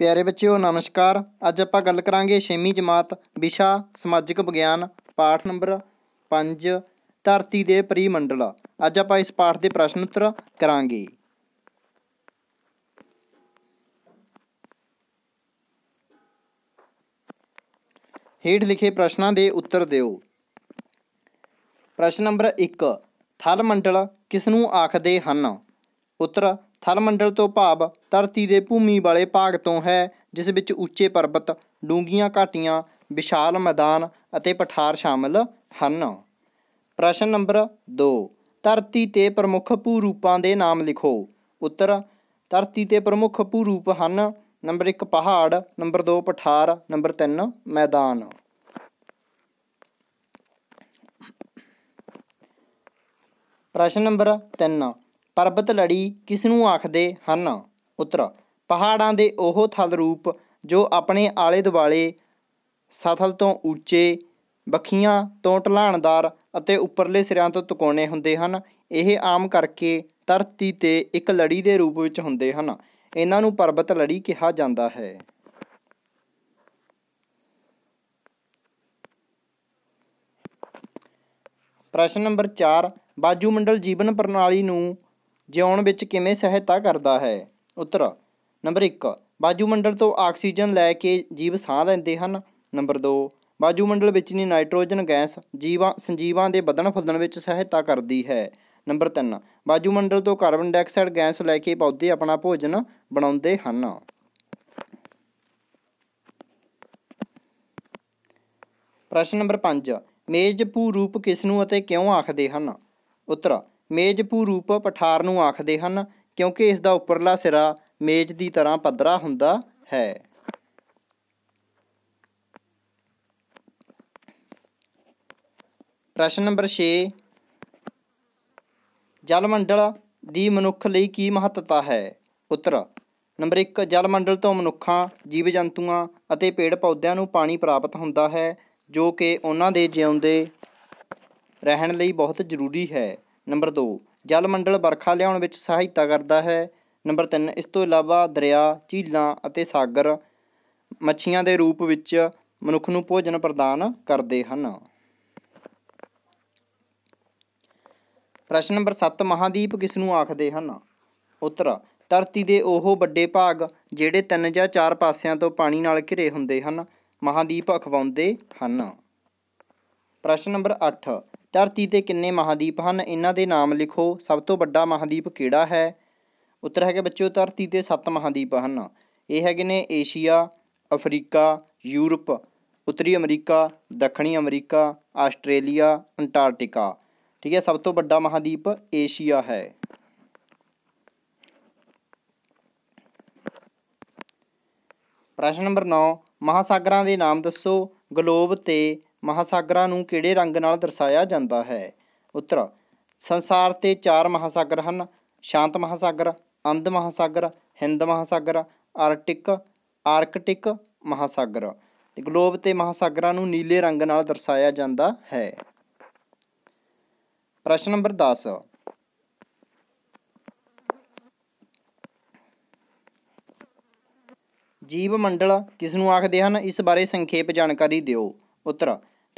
ਪਿਆਰੇ ਬੱਚਿਓ ਨਮਸਕਾਰ ਅੱਜ ਆਪਾਂ ਗੱਲ ਕਰਾਂਗੇ 6ਵੀਂ ਜਮਾਤ ਵਿਸ਼ਾ ਸਮਾਜਿਕ ਵਿਗਿਆਨ ਪਾਠ ਨੰਬਰ 5 ਧਰਤੀ ਦੇ ਪਰਿਮੰਡਲ ਅੱਜ ਆਪਾਂ ਇਸ ਪਾਠ ਦੇ ਪ੍ਰਸ਼ਨ ਉੱਤਰ ਕਰਾਂਗੇ ਹੇਠ ਲਿਖੇ ਪ੍ਰਸ਼ਨਾਂ ਦੇ ਉੱਤਰ ਦਿਓ ਪ੍ਰਸ਼ਨ ਨੰਬਰ 1 ਥਲ ਮੰਡਲ ਕਿਸ ਨੂੰ ਆਖਦੇ ਹਨ ਉੱਤਰ ਥਲ ਮੰਡਲ ਤੋਂ ਭਾਵ ਧਰਤੀ ਦੇ ਭੂਮੀ ਵਾਲੇ ਭਾਗ ਤੋਂ ਹੈ ਜਿਸ ਵਿੱਚ ਉੱਚੇ ਪਰਬਤ ਡੂੰਗੀਆਂ ਘਾਟੀਆਂ ਵਿਸ਼ਾਲ ਮੈਦਾਨ ਅਤੇ ਪਠਾਰ ਸ਼ਾਮਲ ਹਨ ਪ੍ਰਸ਼ਨ ਨੰਬਰ 2 ਧਰਤੀ ਤੇ ਪ੍ਰਮੁੱਖ ਭੂ ਰੂਪਾਂ ਦੇ ਨਾਮ ਲਿਖੋ ਉੱਤਰ ਧਰਤੀ ਤੇ ਪ੍ਰਮੁੱਖ ਭੂ ਰੂਪ ਹਨ ਨੰਬਰ 1 ਪਹਾੜ ਨੰਬਰ 2 ਪਠਾਰ ਨੰਬਰ 3 ਮੈਦਾਨ ਪ੍ਰਸ਼ਨ ਨੰਬਰ 3 ਪਰਬਤ ਲੜੀ ਕਿਸ ਨੂੰ ਆਖਦੇ ਹਨ ਉੱਤਰ ਪਹਾੜਾਂ ਦੇ ਉਹ ਥਲ ਰੂਪ ਜੋ ਆਪਣੇ ਆਲੇ ਦੁਆਲੇ ਸਥਲ ਤੋਂ ਉੱਚੇ ਬਖੀਆਂ ਤੋਂ ਢਲਾਣਦਾਰ ਅਤੇ ਉੱਪਰਲੇ ਸਿਰਾਂ ਤੋਂ ਤਕੋਣੇ ਹੁੰਦੇ ਹਨ ਇਹ ਆਮ ਕਰਕੇ ਧਰਤੀ ਤੇ ਇੱਕ ਲੜੀ ਦੇ ਰੂਪ ਵਿੱਚ ਹੁੰਦੇ ਹਨ ਇਹਨਾਂ ਨੂੰ ਪਰਬਤ ਲੜੀ ਕਿਹਾ ਜਾਂਦਾ ਹੈ ਪ੍ਰਸ਼ਨ ਨੰਬਰ 4 ਬਾਜੂ ਮੰਡਲ ਜੀਵਨ ਪ੍ਰਣਾਲੀ ਨੂੰ ਜਿਉਣ ਵਿੱਚ ਕਿਵੇਂ ਸਹਾਇਤਾ ਕਰਦਾ ਹੈ ਉੱਤਰ ਨੰਬਰ 1 ਬਾਜੂ ਮੰਡਲ ਤੋਂ ਆਕਸੀਜਨ ਲੈ ਕੇ ਜੀਵ ਸਾਹ ਲੈਂਦੇ ਹਨ ਨੰਬਰ 2 ਬਾਜੂ ਮੰਡਲ ਵਿੱਚ ਨਹੀਂ ਨਾਈਟ੍ਰੋਜਨ ਗੈਸ ਜੀਵਾਂ ਸੰਜੀਵਾਂ ਦੇ ਵਧਣ ਫੁੱਲਣ ਵਿੱਚ ਸਹਾਇਤਾ ਕਰਦੀ ਹੈ ਨੰਬਰ 3 ਬਾਜੂ ਮੰਡਲ ਤੋਂ ਕਾਰਬਨ ਡਾਈਆਕਸਾਈਡ ਗੈਸ ਲੈ ਕੇ ਪੌਦੇ ਆਪਣਾ ਭੋਜਨ ਬਣਾਉਂਦੇ ਹਨ ਪ੍ਰਸ਼ਨ ਨੰਬਰ 5 ਮੇਜ਼ ਭੂ ਰੂਪ ਕਿਸ ਨੂੰ ਅਤੇ ਕਿਉਂ ਆਖਦੇ ਹਨ ਉੱਤਰ ਮੇਜ਼ਪੂ ਰੂਪ ਪਠਾਰ ਨੂੰ ਆਖਦੇ ਹਨ ਕਿਉਂਕਿ ਇਸ ਦਾ ਉੱਪਰਲਾ ਸਿਰਾ ਮੇਜ਼ ਦੀ ਤਰ੍ਹਾਂ ਪੱਧਰਾ ਹੁੰਦਾ ਹੈ ਪ੍ਰਸ਼ਨ ਨੰਬਰ 6 ਜਲ ਮੰਡਲ ਦੀ ਮਨੁੱਖ ਲਈ ਕੀ ਮਹੱਤਤਾ ਹੈ ਉੱਤਰ ਨੰਬਰ 1 ਜਲ ਮੰਡਲ ਤੋਂ ਮਨੁੱਖਾਂ ਜੀਵ ਜੰਤੂਆਂ ਅਤੇ ਪੇੜ ਪੌਦਿਆਂ ਨੂੰ ਪਾਣੀ ਪ੍ਰਾਪਤ ਹੁੰਦਾ ਹੈ ਜੋ ਕਿ ਉਹਨਾਂ ਦੇ ਜਿਉਂਦੇ ਰਹਿਣ ਲਈ ਬਹੁਤ ਜ਼ਰੂਰੀ ਹੈ ਨੰਬਰ 2 ਜਲ ਮੰਡਲ ਵਰਖਾ ਲਿਆਉਣ ਵਿੱਚ ਸਹਾਇਤਾ ਕਰਦਾ ਹੈ ਨੰਬਰ 3 ਇਸ ਤੋਂ ਇਲਾਵਾ ਦਰਿਆ ਝੀਲਾਂ ਅਤੇ ਸਾਗਰ ਮੱਛੀਆਂ ਦੇ ਰੂਪ ਵਿੱਚ ਮਨੁੱਖ ਨੂੰ ਭੋਜਨ ਪ੍ਰਦਾਨ ਕਰਦੇ ਹਨ ਪ੍ਰਸ਼ਨ ਨੰਬਰ 7 ਮਹਾਦੀਪ ਕਿਸ ਨੂੰ ਆਖਦੇ ਹਨ ਉੱਤਰ ਧਰਤੀ ਦੇ ਉਹ ਵੱਡੇ ਭਾਗ ਜਿਹੜੇ ਤਿੰਨ ਜਾਂ ਚਾਰ ਪਾਸਿਆਂ ਤੋਂ ਪਾਣੀ ਨਾਲ ਘਿਰੇ ਹੁੰਦੇ ਹਨ ਮਹਾਦੀਪ ਅਖਵਾਉਂਦੇ ਹਨ ਪ੍ਰਸ਼ਨ ਨੰਬਰ 8 ਧਰਤੀ ਤੇ ਕਿੰਨੇ ਮਹਾਦੀਪ ਹਨ ਇਹਨਾਂ ਦੇ ਨਾਮ ਲਿਖੋ ਸਭ ਤੋਂ ਵੱਡਾ ਮਹਾਦੀਪ ਕਿਹੜਾ ਹੈ ਉੱਤਰ ਹੈਗੇ ਬੱਚਿਓ ਧਰਤੀ ਤੇ 7 ਮਹਾਦੀਪ ਹਨ ਇਹ ਹੈਗੇ ਨੇ ਏਸ਼ੀਆ ਅਫਰੀਕਾ ਯੂਰਪ ਉੱਤਰੀ ਅਮਰੀਕਾ ਦੱਖਣੀ ਅਮਰੀਕਾ ਆਸਟ੍ਰੇਲੀਆ ਅੰਟਾਰਕਟਿਕਾ ਠੀਕ ਹੈ ਸਭ ਤੋਂ ਵੱਡਾ ਮਹਾਦੀਪ ਏਸ਼ੀਆ ਹੈ ਪ੍ਰਸ਼ਨ ਨੰਬਰ 9 ਮਹਾਸਾਗਰਾਂ ਦੇ ਨਾਮ ਦੱਸੋ ਗਲੋਬ ਤੇ ਮਹਾਸਾਗਰਾਂ ਨੂੰ ਕਿਹੜੇ ਰੰਗ ਨਾਲ ਦਰਸਾਇਆ ਜਾਂਦਾ ਹੈ ਉੱਤਰ ਸੰਸਾਰ ਤੇ ਚਾਰ ਮਹਾਸਾਗਰ ਹਨ ਸ਼ਾਂਤ ਮਹਾਸਾਗਰ ਅੰਧ ਮਹਾਸਾਗਰ ਹਿੰਦ ਮਹਾਸਾਗਰ ਆਰਕਟਿਕ ਆਰਕਟਿਕ ਮਹਾਸਾਗਰ ਤੇ ਗਲੋਬ ਤੇ ਮਹਾਸਾਗਰਾਂ ਨੂੰ ਨੀਲੇ ਰੰਗ ਨਾਲ ਦਰਸਾਇਆ ਜਾਂਦਾ ਹੈ ਪ੍ਰਸ਼ਨ ਨੰਬਰ 10 ਜੀਵ ਮੰਡਲ ਕਿਸ ਨੂੰ ਆਖਦੇ ਹਨ ਇਸ ਬਾਰੇ ਸੰਖੇਪ ਜਾਣਕਾਰੀ ਦਿਓ ਉੱਤਰ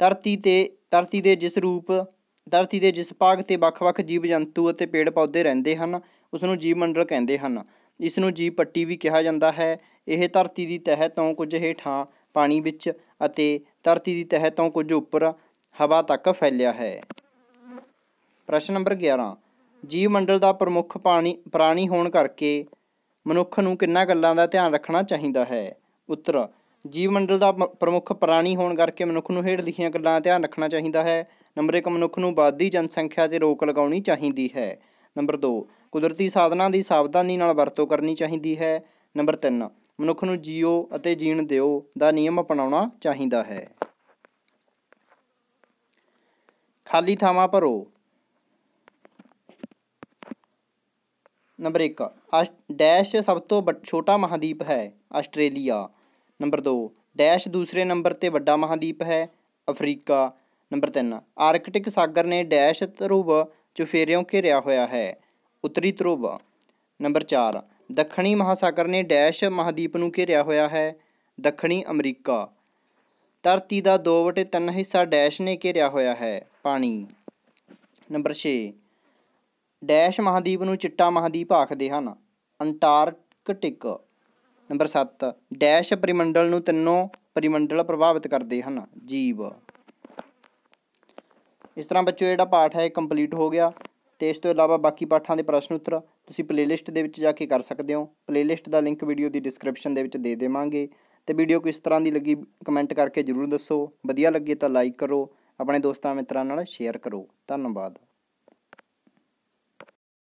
ਧਰਤੀ ਤੇ ਧਰਤੀ ਦੇ ਜਿਸ ਰੂਪ ਧਰਤੀ ਦੇ ਜਿਸ ਭਾਗ ਤੇ ਵੱਖ-ਵੱਖ ਜੀਵ ਜੰਤੂ ਅਤੇ ਪੇੜ ਪੌਦੇ ਰਹਿੰਦੇ ਹਨ ਉਸ ਨੂੰ ਜੀਵ ਮੰਡਲ ਕਹਿੰਦੇ ਹਨ ਇਸ ਨੂੰ ਜੀਵ ਪੱਟੀ ਵੀ ਕਿਹਾ ਜਾਂਦਾ ਹੈ ਇਹ ਧਰਤੀ ਦੀ ਤਹਿ ਤੋਂ ਕੁਝ ਹੇਠਾਂ ਪਾਣੀ ਵਿੱਚ ਅਤੇ ਧਰਤੀ ਦੀ ਤਹਿ ਤੋਂ ਕੁਝ ਉੱਪਰ ਹਵਾ ਤੱਕ ਫੈਲਿਆ ਹੈ ਪ੍ਰਸ਼ਨ ਨੰਬਰ 11 ਜੀਵ ਮੰਡਲ ਦਾ ਪ੍ਰਮੁੱਖ ਪਾਣੀ ਪ੍ਰਾਣੀ ਹੋਣ ਕਰਕੇ ਮਨੁੱਖ ਨੂੰ ਕਿੰਨਾ ਗੱਲਾਂ ਦਾ ਧਿਆਨ ਰੱਖਣਾ ਚਾਹੀਦਾ ਹੈ ਉੱਤਰ ਜੀਵ ਮੰਡਲ ਦਾ ਪ੍ਰਮੁੱਖ ਪ੍ਰਾਣੀ ਹੋਣ ਕਰਕੇ ਮਨੁੱਖ ਨੂੰ ਹੇਠ ਲਿਖੀਆਂ ਗੱਲਾਂ ਧਿਆਨ ਰੱਖਣਾ ਚਾਹੀਦਾ ਹੈ ਨੰਬਰ 1 ਮਨੁੱਖ ਨੂੰ ਵਾਧੀ ਜਨਸੰਖਿਆ ਤੇ ਰੋਕ ਲਗਾਉਣੀ ਚਾਹੀਦੀ ਹੈ ਨੰਬਰ 2 ਕੁਦਰਤੀ ਸਾਧਨਾਂ ਦੀ ਸਾਵਧਾਨੀ ਨਾਲ ਵਰਤੋਂ ਕਰਨੀ ਚਾਹੀਦੀ ਹੈ ਨੰਬਰ 3 ਮਨੁੱਖ ਨੂੰ ਜੀਓ ਅਤੇ ਜੀਣ ਦਿਓ ਦਾ ਨਿਯਮ ਅਪਣਾਉਣਾ ਚਾਹੀਦਾ ਹੈ ਖਾਲੀ ਥਾਵਾਂ ਭਰੋ ਨੰਬਰ 1 ਡੈਸ਼ ਸਭ ਤੋਂ ਛੋਟਾ ਮਹਾਦੀਪ ਹੈ ਆਸਟ੍ਰੇਲੀਆ ਨੰਬਰ 2 ਡੈਸ਼ ਦੂਸਰੇ ਨੰਬਰ ਤੇ ਵੱਡਾ ਮਹਾਦੀਪ ਹੈ ਅਫਰੀਕਾ ਨੰਬਰ 3 ਆਰਕਟਿਕ ਸਾਗਰ ਨੇ ਡੈਸ਼ ਧਰੁਵ ਚੁਫੇਰਿਓਂ ਘਿਰਿਆ ਹੋਇਆ ਹੈ ਉੱਤਰੀ ਧਰੁਵ ਨੰਬਰ 4 ਦੱਖਣੀ ਮਹਾਸਾਗਰ ਨੇ ਡੈਸ਼ ਮਹਾਦੀਪ ਨੂੰ ਘਿਰਿਆ ਹੋਇਆ ਹੈ ਦੱਖਣੀ ਅਮਰੀਕਾ ਧਰਤੀ ਦਾ 2/3 ਹਿੱਸਾ ਡੈਸ਼ ਨੇ ਘਿਰਿਆ ਹੋਇਆ ਹੈ ਪਾਣੀ ਨੰਬਰ 6 ਡੈਸ਼ ਮਹਾਦੀਪ ਨੂੰ ਚਿੱਟਾ ਮਹਾਦੀਪ ਆਖਦੇ ਹਨ ਅੰਟਾਰਕਟਿਕ ਨੰਬਰ 7 ਡੈਸ਼ ਪਰਿਮੰਡਲ ਨੂੰ ਤਿੰਨੋਂ ਪਰਿਮੰਡਲ ਪ੍ਰਭਾਵਿਤ ਕਰਦੇ ਹਨ ਜੀਵ ਇਸ ਤਰ੍ਹਾਂ ਬੱਚਿਓ ਜਿਹੜਾ ਪਾਠ ਹੈ ਕੰਪਲੀਟ ਹੋ ਗਿਆ ਤੇ ਇਸ ਤੋਂ ਇਲਾਵਾ ਬਾਕੀ ਪਾਠਾਂ ਦੇ ਪ੍ਰਸ਼ਨ ਉੱਤਰ ਤੁਸੀਂ ਪਲੇਲਿਸਟ ਦੇ ਵਿੱਚ ਜਾ ਕੇ ਕਰ ਸਕਦੇ ਹੋ ਪਲੇਲਿਸਟ ਦਾ ਲਿੰਕ ਵੀਡੀਓ ਦੀ ਡਿਸਕ੍ਰਿਪਸ਼ਨ ਦੇ ਵਿੱਚ ਦੇ ਦੇਵਾਂਗੇ ਤੇ ਵੀਡੀਓ ਕਿਸ ਤਰ੍ਹਾਂ ਦੀ ਲੱਗੀ ਕਮੈਂਟ ਕਰਕੇ ਜਰੂਰ ਦੱਸੋ ਵਧੀਆ ਲੱਗੇ ਤਾਂ ਲਾਈਕ ਕਰੋ ਆਪਣੇ ਦੋਸਤਾਂ ਮਿੱਤਰਾਂ ਨਾਲ ਸ਼ੇਅਰ ਕਰੋ ਧੰਨਵਾਦ